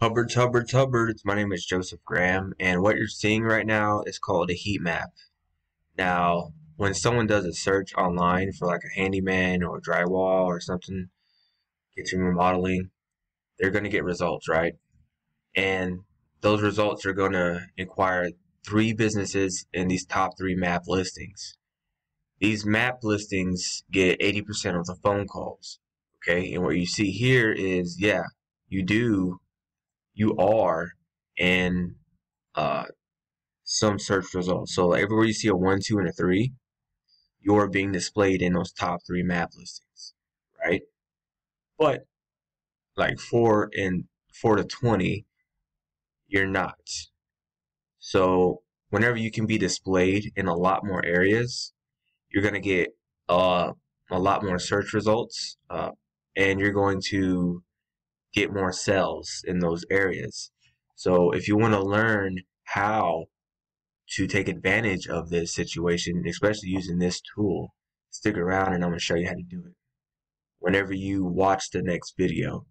Hubbards, Hubbards, Hubbards. My name is Joseph Graham, and what you're seeing right now is called a heat map. Now, when someone does a search online for like a handyman or drywall or something, your remodeling, they're going to get results, right? And those results are going to inquire three businesses in these top three map listings. These map listings get 80% of the phone calls, okay? And what you see here is, yeah, you do you are in uh, some search results. So everywhere you see a one, two, and a three, you're being displayed in those top three map listings, right? But like four and four to 20, you're not. So whenever you can be displayed in a lot more areas, you're going to get uh, a lot more search results uh, and you're going to get more sales in those areas. So if you want to learn how to take advantage of this situation, especially using this tool, stick around and I'm going to show you how to do it whenever you watch the next video.